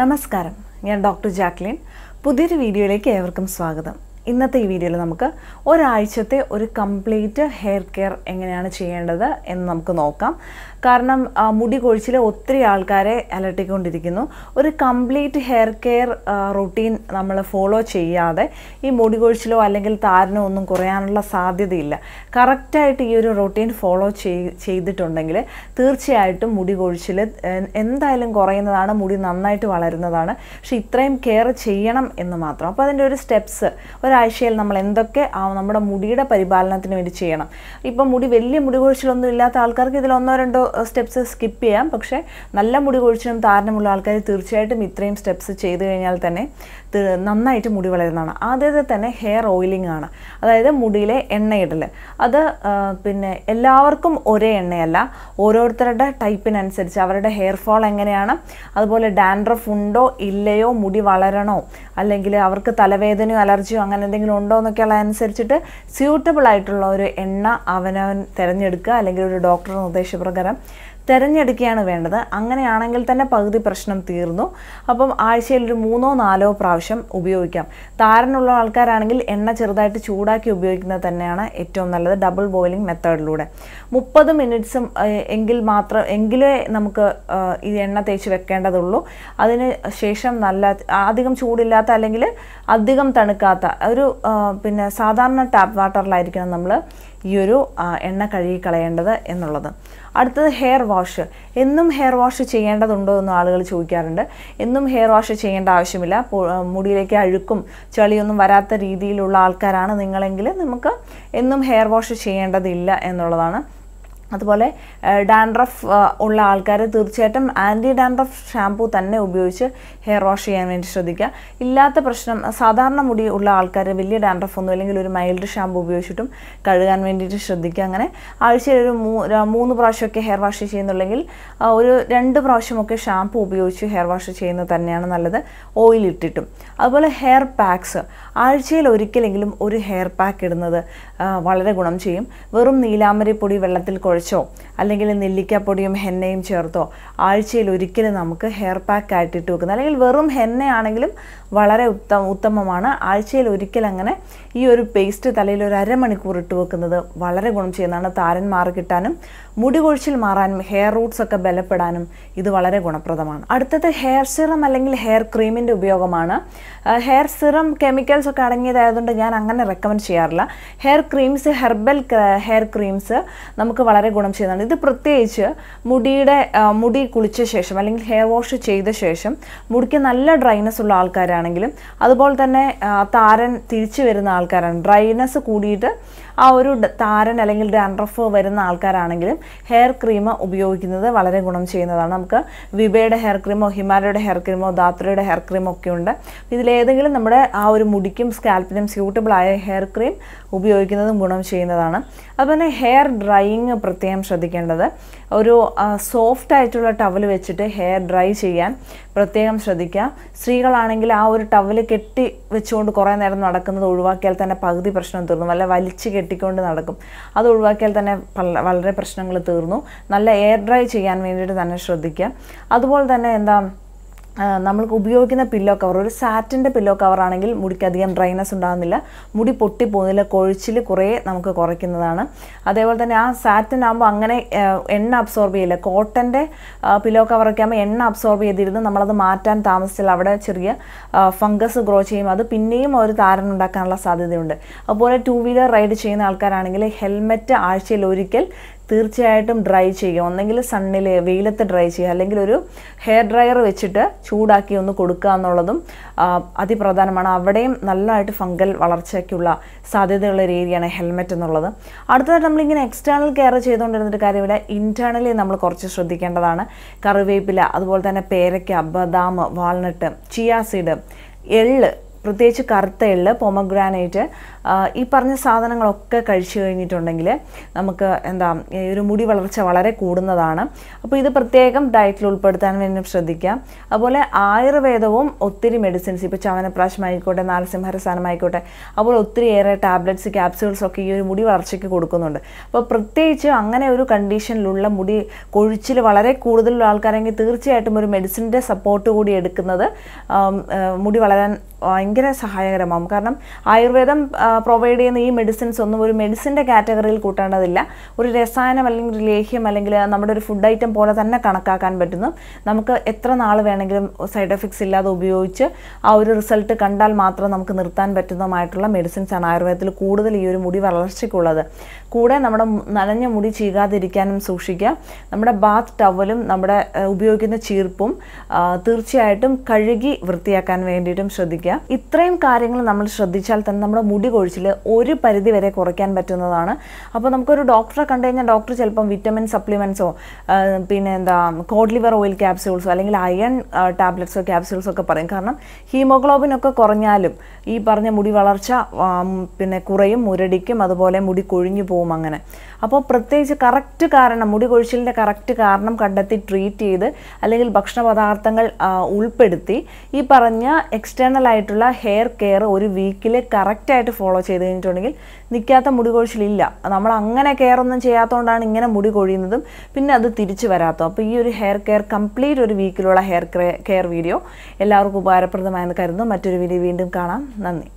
നമസ്കാരം ഞാൻ doctor Jacqueline പുതിയൊരു വീഡിയോയിലേക്ക് ഏവർക്കും സ്വാഗതം ഇന്നത്തെ ഈ വീഡിയോയിൽ നമുക്ക് ഒരാഴ്ചത്തെ ഒരു കംപ്ലീറ്റ് ഹെയർ കെയർ എങ്ങനെയാണ് ചെയ്യേണ്ടത് എന്ന് നമുക്ക് നോക്കാം കാരണം മുടി കൊഴിച്ചിൽ ഒത്തിരി ആൾക്കാരെ അലട്ടിക്കൊണ്ടിരിക്കുന്നു ഒരു കംപ്ലീറ്റ് ഹെയർ കെയർ റൊട്ടീൻ നമ്മൾ ഫോളോ ചെയ്യാതെ ഈ മുടി കൊഴിച്ചിലോ അല്ലെങ്കിൽ താരനോ ഒന്നും കുറയാനുള്ള സാധ്യതയില്ല കറക്റ്റായിട്ട് ഈ ഒരു റൊട്ടീൻ ഫോളോ ചെയ്തിട്ടുണ്ടെങ്കിൽ തീർച്ചയായിട്ടും മുടി കൊഴിച്ചിൽ എന്തായാലും കുറയുന്നതാണ് മുടി നന്നായിട്ട് വളരുന്നതാണ് പക്ഷേ ഇത്രയും കെയർ ചെയ്യണം എന്ന് മാത്രം അപ്പോൾ അതിൻ്റെ ഒരു സ്റ്റെപ്സ് ഒരു ഒരാഴ്ചയിൽ നമ്മൾ എന്തൊക്കെ നമ്മുടെ മുടിയുടെ പരിപാലനത്തിന് വേണ്ടി ചെയ്യണം ഇപ്പം മുടി വലിയ മുടി കൊഴിച്ചിലൊന്നും ഇല്ലാത്ത ആൾക്കാർക്ക് ഇതിൽ ഒന്നോ രണ്ടോ സ്റ്റെപ്സ് സ്കിപ്പ് ചെയ്യാം പക്ഷേ നല്ല മുടി കൊഴിച്ചിലും താരനമുള്ള ആൾക്കാർ തീർച്ചയായിട്ടും ഇത്രയും സ്റ്റെപ്സ് ചെയ്തു കഴിഞ്ഞാൽ തന്നെ നന്നായിട്ട് മുടി വളരുന്നതാണ് ആദ്യത്തെ തന്നെ ഹെയർ ഓയിലിംഗ് ആണ് അതായത് മുടിയിലെ എണ്ണയിടൽ അത് പിന്നെ എല്ലാവർക്കും ഒരേ എണ്ണയല്ല ഓരോരുത്തരുടെ ടൈപ്പിനനുസരിച്ച് അവരുടെ ഹെയർ ഫോൾ എങ്ങനെയാണ് അതുപോലെ ഡാൻഡ്രഫ് ഉണ്ടോ ഇല്ലയോ മുടി വളരണോ അല്ലെങ്കിൽ അവർക്ക് തലവേദനയോ അലർജിയോ അങ്ങനെ എന്തെങ്കിലും ഉണ്ടോ എന്നൊക്കെയുള്ള അനുസരിച്ചിട്ട് സ്യൂട്ടബിൾ ആയിട്ടുള്ള ഒരു എണ്ണ അവനവൻ തിരഞ്ഞെടുക്കുക അല്ലെങ്കിൽ ഒരു ഡോക്ടറുടെ നിർദ്ദേശപ്രകാരം തിരഞ്ഞെടുക്കുകയാണ് വേണ്ടത് അങ്ങനെയാണെങ്കിൽ തന്നെ പകുതി പ്രശ്നം തീർന്നു അപ്പം ആഴ്ചയിൽ ഒരു മൂന്നോ നാലോ പ്രാവശ്യം ഉപയോഗിക്കാം താരനുള്ള ആൾക്കാരാണെങ്കിൽ എണ്ണ ചെറുതായിട്ട് ചൂടാക്കി ഉപയോഗിക്കുന്നത് തന്നെയാണ് ഏറ്റവും നല്ലത് ഡബിൾ ബോയിലിംഗ് മെത്തേഡിലൂടെ മുപ്പത് മിനിറ്റ്സും എങ്കിൽ മാത്രം എങ്കിലേ നമുക്ക് ഈ എണ്ണ തേച്ച് വെക്കേണ്ടതുള്ളൂ അതിന് ശേഷം നല്ല അധികം ചൂടില്ലാത്ത അല്ലെങ്കിൽ അധികം തണുക്കാത്ത ഒരു പിന്നെ സാധാരണ ടാപ്പ് വാട്ടറിലായിരിക്കണം നമ്മൾ ഈ ഒരു എണ്ണ കഴുകി കളയേണ്ടത് എന്നുള്ളത് അടുത്തത് ഹെയർ വാഷ് എന്നും ഹെയർ വാഷ് ചെയ്യേണ്ടതുണ്ടോ എന്ന് ആളുകൾ ചോദിക്കാറുണ്ട് എന്നും ഹെയർ വാഷ് ചെയ്യേണ്ട ആവശ്യമില്ല മുടിയിലേക്ക് അഴുക്കും ചളിയൊന്നും വരാത്ത രീതിയിലുള്ള ആൾക്കാരാണ് നിങ്ങളെങ്കിൽ നമുക്ക് എന്നും ഹെയർ വാഷ് ചെയ്യേണ്ടതില്ല എന്നുള്ളതാണ് അതുപോലെ ഡാൻഡ്രഫ് ഉള്ള ആൾക്കാർ തീർച്ചയായിട്ടും ആൻറ്റി ഡാൻഡ്രഫ് ഷാമ്പൂ തന്നെ ഉപയോഗിച്ച് ഹെയർ വാഷ് ചെയ്യാൻ വേണ്ടി ശ്രദ്ധിക്കുക ഇല്ലാത്ത പ്രശ്നം സാധാരണ മുടി ഉള്ള ആൾക്കാർ വലിയ ഡാൻഡ്രഫ് ഒന്നും അല്ലെങ്കിൽ ഒരു മൈൽഡ് ഷാമ്പൂ ഉപയോഗിച്ചിട്ടും കഴുകാൻ വേണ്ടിയിട്ട് ശ്രദ്ധിക്കുക അങ്ങനെ ആഴ്ചയിൽ ഒരു മൂന്ന് പ്രാവശ്യമൊക്കെ ഹെയർ വാഷ് ചെയ്യുന്നുണ്ടെങ്കിൽ ഒരു രണ്ട് പ്രാവശ്യമൊക്കെ ഷാമ്പൂ ഉപയോഗിച്ച് ഹെയർ വാഷ് ചെയ്യുന്നത് തന്നെയാണ് നല്ലത് ഓയിൽ ഇട്ടിട്ടും അതുപോലെ ഹെയർ പാക്സ് ആഴ്ചയിൽ ഒരിക്കലെങ്കിലും ഒരു ഹെയർ പാക്ക് ഇടുന്നത് വളരെ ഗുണം ചെയ്യും വെറും നീലാമരി പൊടി വെള്ളത്തിൽ കുഴ കുഴച്ചോ അല്ലെങ്കിൽ നെല്ലിക്കപ്പൊടിയും ഹെന്നയും ചേർത്തോ ആഴ്ചയിൽ ഒരിക്കലും നമുക്ക് ഹെയർ പാക്ക് ആയിട്ട് ഇട്ട് വെക്കുന്നത് അല്ലെങ്കിൽ വെറും ഹെന്നയാണെങ്കിലും വളരെ ഉത്തമ ഉത്തമമാണ് ആഴ്ചയിൽ ഒരിക്കൽ അങ്ങനെ ഈ ഒരു പേസ്റ്റ് തലയിൽ ഒരു അരമണിക്കൂർ ഇട്ട് വെക്കുന്നത് വളരെ ഗുണം ചെയ്യുന്നതാണ് താരന്മാർ കിട്ടാനും മുടി കൊഴിച്ചിൽ മാറാനും ഹെയർ റൂട്ട്സ് ഒക്കെ ബലപ്പെടാനും ഇത് വളരെ ഗുണപ്രദമാണ് അടുത്തത് ഹെയർ സിറം അല്ലെങ്കിൽ ഹെയർ ക്രീമിൻ്റെ ഉപയോഗമാണ് ഹെയർ സിറം കെമിക്കൽസ് ഒക്കെ അടങ്ങിയതായതുകൊണ്ട് ഞാൻ അങ്ങനെ റെക്കമെൻഡ് ചെയ്യാറില്ല hair creams herbal hair creams നമുക്ക് വളരെ ഗുണം ചെയ്യുന്നതാണ് ഇത് പ്രത്യേകിച്ച് മുടിയുടെ മുടി കുളിച്ച ശേഷം അല്ലെങ്കിൽ ഹെയർ വാഷ് ചെയ്ത ശേഷം മുടിക്ക് നല്ല ഡ്രൈനസ് ഉള്ള ആൾക്കാരാണെങ്കിലും അതുപോലെ തന്നെ താരൻ തിരിച്ചു വരുന്ന ആൾക്കാരാണ് ഡ്രൈനസ് കൂടിയിട്ട് ആ ഒരു താരൻ അല്ലെങ്കിൽ ഡാൻഡ്രഫ് വരുന്ന ആൾക്കാരാണെങ്കിലും ഹെയർ ക്രീം ഉപയോഗിക്കുന്നത് വളരെ ഗുണം ചെയ്യുന്നതാണ് നമുക്ക് വിബയുടെ ഹെയർ ക്രീമോ ഹിമാലയുടെ ഹെയർ ക്രീമോ ദാത്രയുടെ ഹെയർ ക്രീമോ ഒക്കെ ഉണ്ട് ഇതിലേതെങ്കിലും നമ്മുടെ ആ ഒരു മുടിക്കും സ്കാൽപ്പിനും സ്യൂട്ടബിൾ ആയ ഹെയർ ക്രീം ഉപയോഗിക്കുന്നതും ഗുണം ചെയ്യുന്നതാണ് അതുപോലെ ഹെയർ ഡ്രൈയിങ് പ്രത്യേകം ശ്രദ്ധിക്കേണ്ടത് ഒരു സോഫ്റ്റ് ആയിട്ടുള്ള ടവൽ വെച്ചിട്ട് ഹെയർ ഡ്രൈ ചെയ്യാൻ പ്രത്യേകം ശ്രദ്ധിക്കുക സ്ത്രീകളാണെങ്കിൽ ആ ഒരു ടവൽ കെട്ടി വെച്ചുകൊണ്ട് കുറേ നേരം നടക്കുന്നത് ഒഴിവാക്കിയാൽ തന്നെ പകുതി പ്രശ്നം തീർന്നു വല്ല വലിച്ച് കെട്ടിക്കൊണ്ട് നടക്കും അത് ഒഴിവാക്കിയാൽ തന്നെ വളരെ പ്രശ്നങ്ങൾ തീർന്നു നല്ല എയർ ഡ്രൈ ചെയ്യാൻ വേണ്ടിയിട്ട് തന്നെ ശ്രദ്ധിക്കുക അതുപോലെ തന്നെ എന്താ നമ്മൾക്ക് ഉപയോഗിക്കുന്ന പില്ലോ കവർ ഒരു സാറ്റിൻ്റെ പില്ലോ കവറാണെങ്കിൽ മുടിക്കധികം ഡ്രൈനസ് ഉണ്ടാകുന്നില്ല മുടി പൊട്ടിപ്പോകുന്നില്ല കൊഴിച്ചിൽ കുറേ നമുക്ക് കുറയ്ക്കുന്നതാണ് അതേപോലെ തന്നെ ആ സാറ്റിനാകുമ്പോൾ അങ്ങനെ എണ്ണ അബ്സോർബ് ചെയ്യില്ല കോട്ടൻ്റെ പില്ലോ കവറൊക്കെ ആകുമ്പോൾ എണ്ണ അബ്സോർബ് ചെയ്തിരുന്ന് നമ്മളത് മാറ്റാൻ താമസിച്ചാൽ അവിടെ ചെറിയ ഫംഗസ് ഗ്രോ ചെയ്യും അത് പിന്നെയും ഒരു താരൻ ഉണ്ടാക്കാനുള്ള സാധ്യതയുണ്ട് അതുപോലെ ടു വീലർ റൈഡ് ചെയ്യുന്ന ആൾക്കാരാണെങ്കിൽ ഹെൽമെറ്റ് ആഴ്ചയിൽ ഒരിക്കൽ തീർച്ചയായിട്ടും ഡ്രൈ ചെയ്യുക ഒന്നെങ്കിൽ സണ്ണിൽ വെയിലത്ത് ഡ്രൈ ചെയ്യുക അല്ലെങ്കിൽ ഒരു ഹെയർ ഡ്രയർ വെച്ചിട്ട് ചൂടാക്കി ഒന്ന് കൊടുക്കുക എന്നുള്ളതും അതിപ്രധാനമാണ് അവിടെയും നല്ലതായിട്ട് ഫംഗൽ വളർച്ചയ്ക്കുള്ള സാധ്യതയുള്ള ഒരു ഏരിയയാണ് ഹെൽമെറ്റ് എന്നുള്ളത് അടുത്തതായിട്ട് നമ്മളിങ്ങനെ എക്സ്റ്റേണൽ കെയർ ചെയ്തുകൊണ്ടിരുന്നൊരു കാര്യം ഇവിടെ ഇൻറ്റേർണലി നമ്മൾ കുറച്ച് ശ്രദ്ധിക്കേണ്ടതാണ് കറിവേപ്പില അതുപോലെ തന്നെ പേരയ്ക്ക ബദാം വാൾനട്ട് ചിയാ സീഡ് പ്രത്യേകിച്ച് കറുത്ത എള് പൊമഗ്രാനൈറ്റ് ഈ പറഞ്ഞ സാധനങ്ങളൊക്കെ കഴിച്ചു കഴിഞ്ഞിട്ടുണ്ടെങ്കിൽ നമുക്ക് എന്താ ഈ ഒരു മുടി വളർച്ച വളരെ കൂടുന്നതാണ് അപ്പോൾ ഇത് പ്രത്യേകം ഡയറ്റിൽ ഉൾപ്പെടുത്താൻ വേണ്ടി ശ്രദ്ധിക്കാം അതുപോലെ ആയുർവേദവും ഒത്തിരി മെഡിസിൻസ് ഇപ്പോൾ ചവനപ്രാശമായിക്കോട്ടെ നാലസിംഹരസാനമായിക്കോട്ടെ അതുപോലെ ഏറെ ടാബ്ലറ്റ്സ് ക്യാപ്സ്യൂൾസ് ഒക്കെ ഈ ഒരു മുടി വളർച്ചയ്ക്ക് കൊടുക്കുന്നുണ്ട് അപ്പോൾ പ്രത്യേകിച്ച് അങ്ങനെ ഒരു കണ്ടീഷനിലുള്ള മുടി കൊഴിച്ചിൽ വളരെ കൂടുതലുള്ള ആൾക്കാരെങ്കിൽ തീർച്ചയായിട്ടും ഒരു മെഡിസിൻ്റെ സപ്പോർട്ട് കൂടി എടുക്കുന്നത് മുടി വളരാൻ ഭയങ്കര സഹായകരമാകും കാരണം ആയുർവേദം പ്രൊവൈഡ് ചെയ്യുന്ന ഈ മെഡിസിൻസ് ഒന്നും ഒരു മെഡിസിൻ്റെ കാറ്റഗറിയിൽ കൂട്ടേണ്ടതില്ല ഒരു രസായനം അല്ലെങ്കിൽ ഒരു ലേഹ്യം അല്ലെങ്കിൽ നമ്മുടെ ഒരു ഫുഡ് ഐറ്റം പോലെ തന്നെ കണക്കാക്കാൻ പറ്റുന്നു നമുക്ക് എത്ര നാൾ വേണമെങ്കിലും സൈഡ് എഫക്ട്സ് ഇല്ലാതെ ഉപയോഗിച്ച് ആ ഒരു റിസൾട്ട് കണ്ടാൽ മാത്രം നമുക്ക് നിർത്താൻ പറ്റുന്നതുമായിട്ടുള്ള മെഡിസിൻസ് ആണ് ആയുർവേദത്തിൽ കൂടുതൽ ഈ ഒരു മുടി വളർച്ചയ്ക്കുള്ളത് കൂടെ നമ്മുടെ നനഞ്ഞ മുടി ചീകാതിരിക്കാനും സൂക്ഷിക്കുക നമ്മുടെ ബാത്ത് ടവലും നമ്മുടെ ഉപയോഗിക്കുന്ന ചീർപ്പും തീർച്ചയായിട്ടും കഴുകി വൃത്തിയാക്കാൻ വേണ്ടിയിട്ടും ശ്രദ്ധിക്കുക ഇത്രയും കാര്യങ്ങൾ നമ്മൾ ശ്രദ്ധിച്ചാൽ തന്നെ നമ്മുടെ മുടി കൊഴിച്ചിൽ ഒരു പരിധി വരെ കുറയ്ക്കാൻ പറ്റുന്നതാണ് അപ്പോൾ നമുക്കൊരു ഡോക്ടറെ കണ്ടു കഴിഞ്ഞാൽ ഡോക്ടർ ചിലപ്പം വിറ്റമിൻ സപ്ലിമെൻസോ പിന്നെ എന്താ കോഡ് ലിവർ ഓയിൽ ക്യാപ്സ്യൂൾസോ അല്ലെങ്കിൽ അയൺ ടാബ്ലറ്റ്സോ ക്യാപ്സ്യൂൾസോ ഒക്കെ പറയും കാരണം ഹീമോഗ്ലോബിൻ ഒക്കെ കുറഞ്ഞാലും ഈ പറഞ്ഞ മുടി വളർച്ച പിന്നെ കുറയും മുരടിക്കും അതുപോലെ മുടി കൊഴിഞ്ഞു പോവും അങ്ങനെ അപ്പോൾ പ്രത്യേകിച്ച് കറക്റ്റ് കാരണം മുടി കൊഴിച്ചിലിൻ്റെ കറക്റ്റ് കാരണം കണ്ടെത്തി ട്രീറ്റ് ചെയ്ത് അല്ലെങ്കിൽ ഭക്ഷണ പദാർത്ഥങ്ങൾ ഉൾപ്പെടുത്തി ഈ പറഞ്ഞ എക്സ്റ്റേണൽ ആയിട്ടുള്ള ഹെയർ കെയർ ഒരു വീക്കിൽ കറക്റ്റായിട്ട് ഫോളോ ഫോളോ ചെയ്ത് കഴിഞ്ഞിട്ടുണ്ടെങ്കിൽ നിൽക്കാത്ത മുടി കൊഴിച്ചിലില്ല നമ്മൾ അങ്ങനെ കെയർ ഒന്നും ചെയ്യാത്തതുകൊണ്ടാണ് ഇങ്ങനെ മുടി കൊഴിയുന്നതും പിന്നെ അത് തിരിച്ചു വരാത്തോ അപ്പോൾ ഈ ഒരു ഹെയർ കെയർ കംപ്ലീറ്റ് ഒരു വീക്കിലുള്ള ഹെയർ കെയർ വീഡിയോ എല്ലാവർക്കും ഉപകാരപ്രദമായെന്ന് കരുതുന്നു മറ്റൊരു വീഡിയോ വീണ്ടും കാണാം നന്ദി